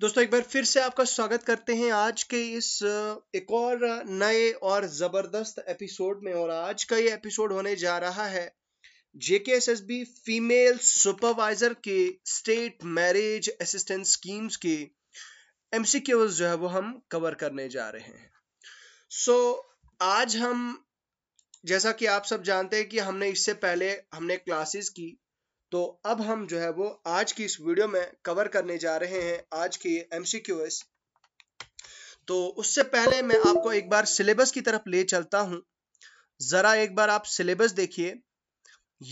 दोस्तों एक बार फिर से आपका स्वागत करते हैं आज के इस एक और नए और ज़बरदस्त एपिसोड में और आज का ये एपिसोड होने जा रहा है जेकेएसएसबी फीमेल सुपरवाइजर के स्टेट मैरिज असिस्टेंस स्कीम्स के एमसीक्यूज जो है वो हम कवर करने जा रहे हैं सो so, आज हम जैसा कि आप सब जानते हैं कि हमने इससे पहले हमने क्लासेस की तो अब हम जो है वो आज की इस वीडियो में कवर करने जा रहे हैं आज की एम तो उससे पहले मैं आपको एक बार सिलेबस की तरफ ले चलता हूं ज़रा एक बार आप सिलेबस देखिए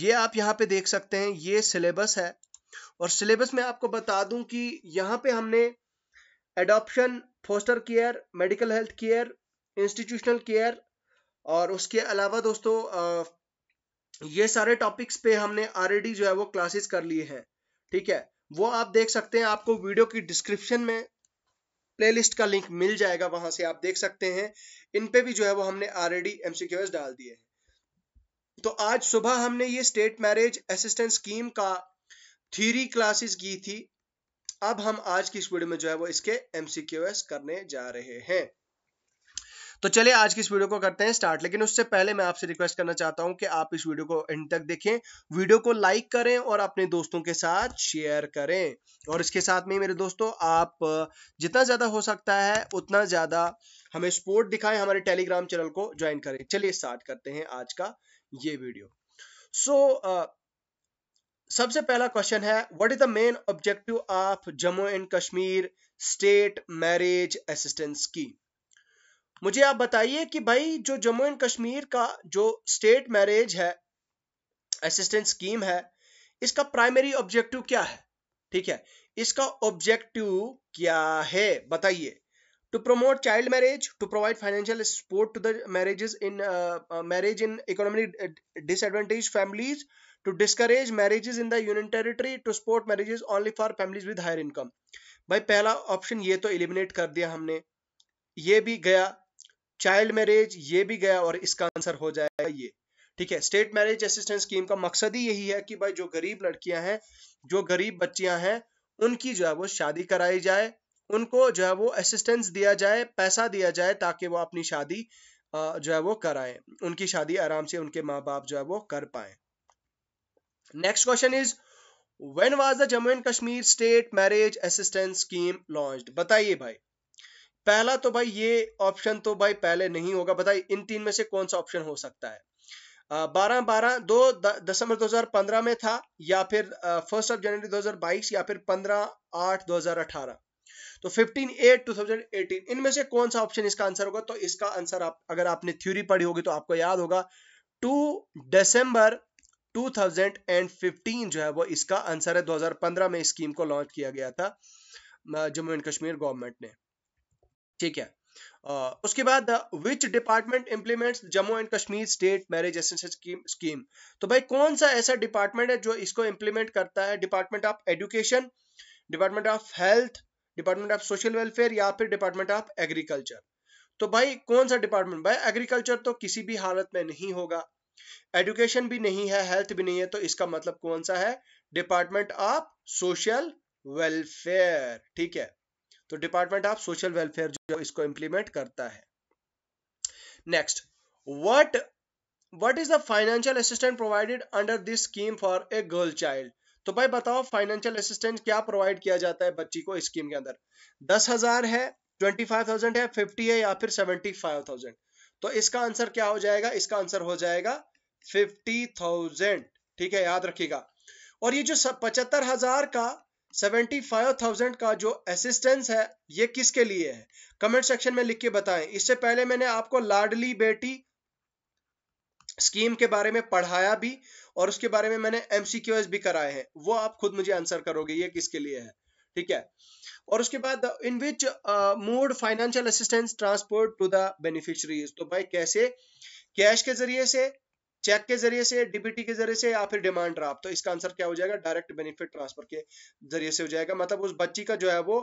ये आप यहाँ पे देख सकते हैं ये सिलेबस है और सिलेबस में आपको बता दूं कि यहाँ पे हमने adoption foster care medical health care institutional care और उसके अलावा दोस्तों ये सारे टॉपिक्स पे हमने ऑलरेडी जो है वो क्लासेस कर लिए हैं ठीक है वो आप देख सकते हैं आपको वीडियो की डिस्क्रिप्शन में प्लेलिस्ट का लिंक मिल जाएगा वहां से आप देख सकते हैं इन पे भी जो है वो हमने ऑलरेडी एमसीक्यूएस डाल दिए हैं तो आज सुबह हमने ये स्टेट मैरिज असिस्टेंट स्कीम का थीरी क्लासेस की थी अब हम आज की इस वीडियो में जो है वो इसके एमसीक्यूएस करने जा रहे हैं तो चलिए आज की इस वीडियो को करते हैं स्टार्ट लेकिन उससे पहले मैं आपसे रिक्वेस्ट करना चाहता हूं कि आप इस वीडियो को एंड तक देखें वीडियो को लाइक करें और अपने दोस्तों के साथ शेयर करें और इसके साथ में मेरे दोस्तों आप जितना ज़्यादा हो सकता है उतना ज़्यादा हमें सपोर्ट दिखाएं हमारे टेलीग्राम चैनल को ज्वाइन करें चलिए स्टार्ट करते हैं आज का ये वीडियो सो so, uh, सबसे पहला क्वेश्चन है what is the main objective of Jammu and Kashmir state marriage assistance की मुझे आप बताइए कि भाई जो जम्मू एंड कश्मीर का जो स्टेट मैरिज है असिस्टेंट स्कीम है इसका प्राइमरी ऑब्जेक्टिव क्या है ठीक है इसका ऑब्जेक्टिव क्या है बताइए to promote child marriage to provide financial support to the marriages in marriage in economic disadvantage families to discourage marriages in the union territory to support marriages only for families with higher income भाई पहला option ये तो eliminate कर दिया हमने ये भी गया चाइल्ड मैरिज ये भी गया और इसका आंसर हो जाएगा ये ठीक है स्टेट मैरिज असिस्टेंस स्कीम का मकसद ही यही है कि भाई जो गरीब लड़कियां हैं जो गरीब बच्चियां हैं उनकी जो है वो शादी कराई जाए उनको जो है वो असिस्टेंस दिया जाए पैसा दिया जाए ताकि वो अपनी शादी जो है वो कराएं उनकी शादी आराम से उनके माँ बाप जो है वो कर पाए next question is when was the Jammu and Kashmir state marriage assistance scheme launch बताइए भाई पहला तो भाई ये ऑप्शन तो भाई पहले नहीं होगा बताइए इन तीन में से कौन सा ऑप्शन हो सकता है बारह बारह दो दिसंबर 2015 में था या फिर फर्स्ट ऑफ जनवरी 2022 या फिर पंद्रह आठ अठारह तो फिफ्टीन एट एटीन इनमें से कौन सा ऑप्शन इसका आंसर होगा तो इसका आंसर आप अगर आपने थ्योरी पढ़ी होगी तो आपको याद होगा टू दिसंबर 2015 जो है वो इसका आंसर है 2015 में स्कीम को लॉन्च किया गया था जम्मू एंड कश्मीर गवर्नमेंट ने ठीक है Uh, उसके बाद which department implement Jammu and Kashmir state marriage scheme तो भाई कौन सा ऐसा डिपार्टमेंट है जो इसको इंप्लीमेंट करता है department of education department of health department of social welfare या फिर डिपार्टमेंट ऑफ एग्रीकल्चर तो भाई कौन सा डिपार्टमेंट भाई एग्रीकल्चर तो किसी भी हालत में नहीं होगा एजुकेशन भी नहीं है हेल्थ भी नहीं है तो इसका मतलब कौन सा है डिपार्टमेंट ऑफ सोशल वेलफेयर ठीक है तो डिपार्टमेंट ऑफ सोशल वेलफेयर जो इसको इंप्लीमेंट करता है next what what is the financial assistant provided under this scheme for a girl child तो भाई बताओ फाइनेंशियल असिस्टेंट क्या प्रोवाइड किया जाता है बच्ची को स्कीम के अंदर दस हजार है ट्वेंटी फाइव थाउजेंड है फिफ्टी है या फिर सेवेंटी फाइव थाउजेंड तो इसका आंसर क्या हो जाएगा इसका आंसर हो जाएगा फिफ्टी थाउजेंड ठीक है याद रखिएगा और ये जो पचहत्तर हजार का 75,000 का जो असिस्टेंस है ये किसके लिए है कमेंट सेक्शन में लिख के बताएं इससे पहले मैंने आपको लाडली बेटी स्कीम के बारे में पढ़ाया भी और उसके बारे में मैंने एमसीक्यूएस भी कराए हैं वो आप खुद मुझे आंसर करोगे ये किसके लिए है ठीक है और उसके बाद in which mode financial assistance transport to the beneficiaries तो भाई कैसे कैश के जरिए से चेक के जरिए से डीबीटी के जरिए से या फिर डिमांड ड्राफ्ट तो इसका आंसर क्या हो जाएगा डायरेक्ट बेनिफिट ट्रांसफर के जरिए से हो जाएगा मतलब उस बच्ची का जो है वो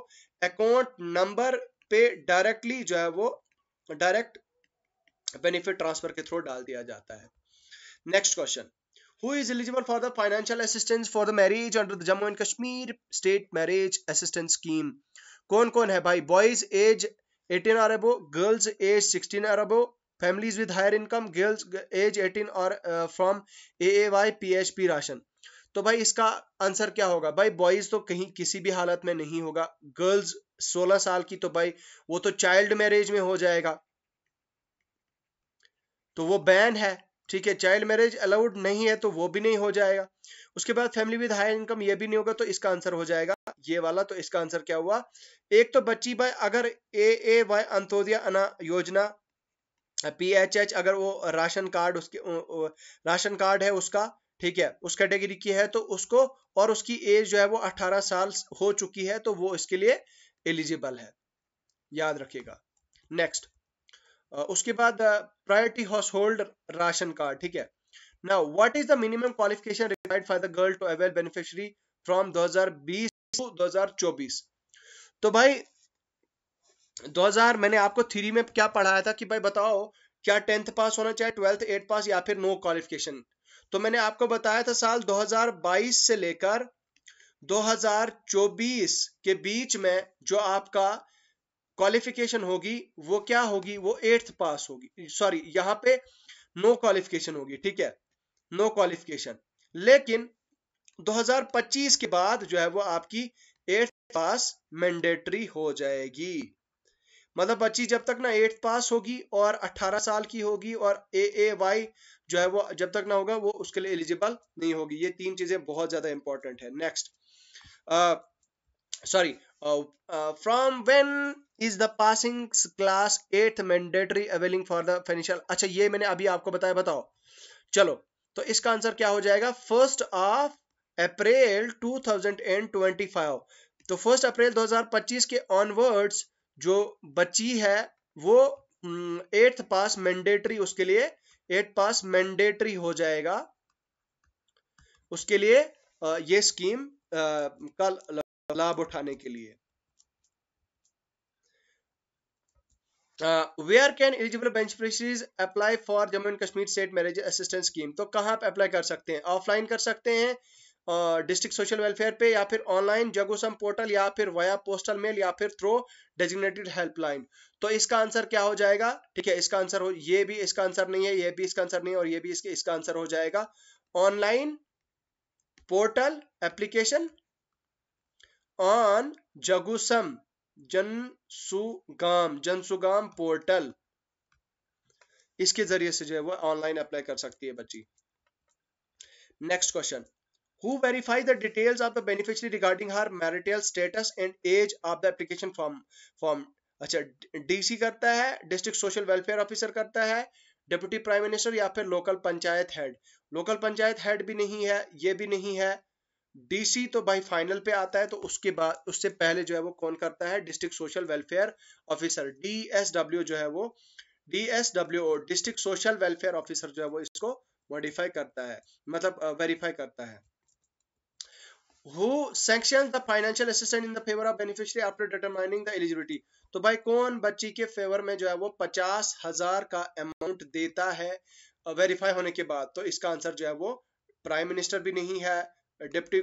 अकाउंट नंबर पे डायरेक्टली जो है वो डायरेक्ट बेनिफिट ट्रांसफर के थ्रू डाल दिया जाता है next question who is eligible for the financial assistance for the marriage under the Jammu and Kashmir State Marriage Assistance Scheme? कौन कौन है भाई बॉयज एज 18 और अबो गर्ल्स एज 16 और families with higher income girls age 18 A Y P H P ration तो भाई इसका answer क्या होगा भाई बॉयज तो कहीं किसी भी हालत में नहीं होगा गर्ल्स 16 साल की तो भाई वो तो चाइल्ड मैरिज में हो जाएगा तो वो बैन है ठीक है चाइल्ड मैरिज अलाउड नहीं है तो वो भी नहीं हो जाएगा उसके बाद फैमिली विद हायर इनकम ये भी नहीं होगा तो इसका आंसर हो जाएगा ये वाला तो इसका आंसर क्या हुआ एक तो बच्ची भाई अगर ए ए वाई अंत्योदय योजना पीएचएच अगर वो राशन कार्ड उसके राशन कार्ड है उसका ठीक है उस कैटेगरी की है तो उसको और उसकी एज जो है वो 18 साल हो चुकी है तो वो इसके लिए एलिजिबल है याद रखिएगा नेक्स्ट उसके बाद priority household ration card ठीक है now what is the minimum qualification required for the girl to avail beneficiary from 2020 to 2024 तो भाई 2000 मैंने आपको थ्री में क्या पढ़ाया था कि भाई बताओ क्या टेंथ पास होना चाहिए ट्वेल्थ एट पास या फिर नो क्वालिफिकेशन तो मैंने आपको बताया था साल 2022 से लेकर 2024 के बीच में जो आपका क्वालिफिकेशन होगी वो क्या होगी वो एट्थ पास होगी सॉरी यहाँ पे नो क्वालिफिकेशन होगी ठीक है नो क्वालिफिकेशन लेकिन 2025 के बाद जो है वो आपकी एट्थ पास मैंडेटरी हो जाएगी मतलब बच्ची जब तक ना एट्थ पास होगी और 18 साल की होगी और ए ए वाई जो है वो जब तक ना होगा वो उसके लिए एलिजिबल नहीं होगी ये तीन चीजें बहुत ज्यादा इंपॉर्टेंट है next sorry from when is the passing class eighth mandatory availing for the financial अच्छा ये मैंने अभी आपको बताया बताओ चलो तो इसका आंसर क्या हो जाएगा फर्स्ट ऑफ अप्रैल फाइव तो फर्स्ट अप्रैल पच्चीस के ऑनवर्ड्स जो बची है वो एट्थ पास मैंडेटरी उसके लिए एट पास मैंडेटरी हो जाएगा उसके लिए ये स्कीम का लाभ उठाने के लिए where can eligible beneficiaries apply for Jammu and Kashmir state marriage assistance scheme तो कहां आप अप्लाई कर सकते हैं ऑफलाइन कर सकते हैं डिस्ट्रिक्ट सोशल वेलफेयर पे या फिर ऑनलाइन जगोसम पोर्टल या फिर वाया पोस्टल मेल या फिर थ्रो डेजिग्नेटेड हेल्पलाइन तो इसका आंसर क्या हो जाएगा ठीक है इसका आंसर हो ये भी इसका आंसर नहीं है ये भी इसका आंसर नहीं है और ये भी इसके इसका आंसर हो जाएगा ऑनलाइन पोर्टल एप्लीकेशन ऑन जगुसम जनसुगाम जनसुगाम पोर्टल इसके जरिए से जो है वो ऑनलाइन अप्लाई कर सकती है बच्ची next question who verify the details of the beneficiary regarding her marital status and age of the application form form अच्छा डीसी करता है डिस्ट्रिक्ट सोशल वेलफेयर ऑफिसर करता है डिप्टी प्राइम मिनिस्टर या फिर local panchayat head local panchayat head भी नहीं है ये भी नहीं है डीसी तो भाई फाइनल पे आता है तो उसके बाद उससे पहले जो है वो कौन करता है district social welfare officer DSW जो है वो DSW district social welfare officer जो है वो इसको मॉडिफाई करता है मतलब वेरीफाई uh, करता है who sanctions the financial assistance in the favor of beneficiary after determining the eligibility तो भाई कौन बच्ची के फेवर में जो है वो पचास हजार का अमाउंट देता है वेरीफाई होने के बाद तो इसका आंसर जो है वो प्राइम मिनिस्टर भी नहीं है डिप्टी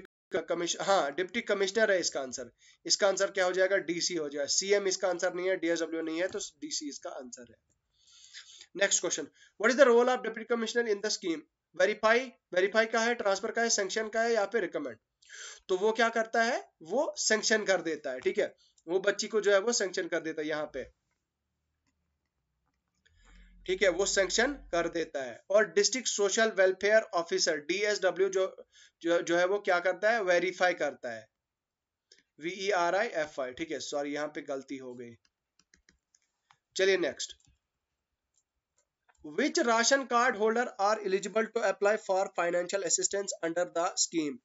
कमिश्नर हाँ डिप्टी कमिश्नर है इसका आंसर इसका आंसर क्या हो जाएगा डीसी हो जाएगा सीएम इसका आंसर नहीं है डीएसडब्ल्यू नहीं है तो डीसी इसका आंसर है next question what is the role of deputy commissioner in the scheme verify verify का है ट्रांसफर का है सेंक्शन का है या फिर रिकमेंड तो वो क्या करता है वो सेंक्शन कर देता है ठीक है वो बच्ची को जो है वो सेंक्शन कर देता है यहाँ पे ठीक है वो सेंक्शन कर देता है और district social welfare officer DSW जो, जो जो है वो क्या करता है वेरीफाई करता है V E R I F I ठीक है सॉरी यहाँ पे गलती हो गई चलिए next which ration card holder are eligible to apply for financial assistance under the scheme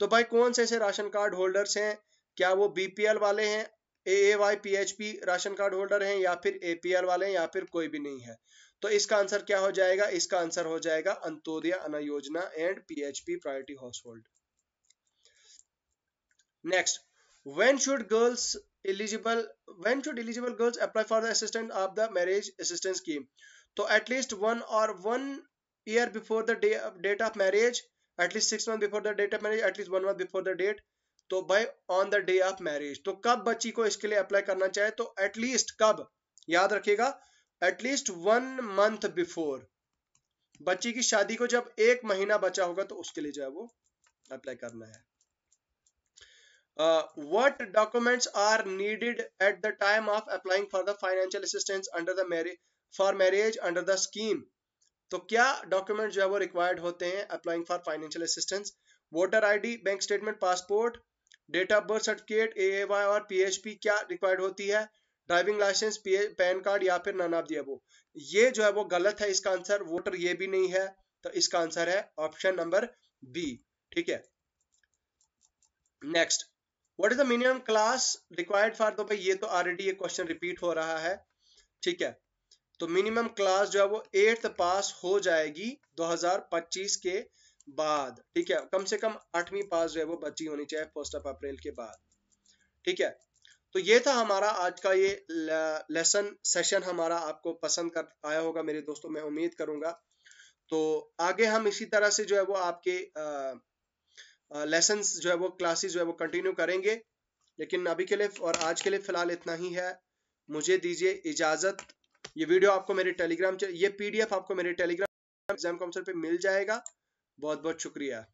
तो भाई कौन से ऐसे राशन कार्ड होल्डर्स हैं क्या वो बीपीएल वाले हैं A A Y P H P ration card holder हैं या फिर एपीएल वाले हैं या फिर कोई भी नहीं है तो इसका आंसर क्या हो जाएगा इसका आंसर हो जाएगा Antyodaya Anna Yojana and P priority household next when should girls eligible when should eligible girls apply for the assistant of the marriage assistance scheme तो एटलीस्ट वन और one year before the date of marriage at least six month before the date of marriage at least one month before the date तो भाई on the day of marriage तो कब बच्ची को इसके लिए अप्लाई करना चाहे तो एटलीस्ट कब याद रखिएगा एटलीस्ट वन मंथ बिफोर बच्ची की शादी को जब एक महीना बचा होगा तो उसके लिए जो है वो अप्लाई करना है what documents are needed at the time of applying for the financial assistance under the marriage for marriage under the scheme तो क्या डॉक्यूमेंट जो है वो रिक्वायर्ड होते हैं applying for financial assistance voter ID bank statement passport date of birth certificate A और PHP क्या required होती है ड्राइविंग लाइसेंस पैन कार्ड या फिर नन ऑफ दिया वो ये जो है वो गलत है इसका आंसर वोटर ये भी नहीं है तो इसका आंसर है ऑप्शन नंबर बी ठीक है next what is the minimum class required for तो भाई ये तो ऑलरेडी ये क्वेश्चन रिपीट हो रहा है ठीक है तो मिनिमम क्लास जो है वो एट्थ पास हो जाएगी 2025 के बाद ठीक है कम से कम आठवीं पास जो है वो बच्ची होनी चाहिए फर्स्ट ऑफ अप्रैल के बाद ठीक है तो ये था हमारा आज का ये लेसन सेशन हमारा आपको पसंद कर आया होगा मेरे दोस्तों मैं उम्मीद करूंगा तो आगे हम इसी तरह से जो है वो आपके लेसन जो है वो क्लासेस जो है वो कंटिन्यू करेंगे लेकिन अभी के लिए और आज के लिए फिलहाल इतना ही है मुझे दीजिए इजाज़त ये वीडियो आपको मेरे टेलीग्राम ये पीडीएफ आपको मेरे टेलीग्राम एग्जाम काउंसिल पे मिल जाएगा बहुत बहुत शुक्रिया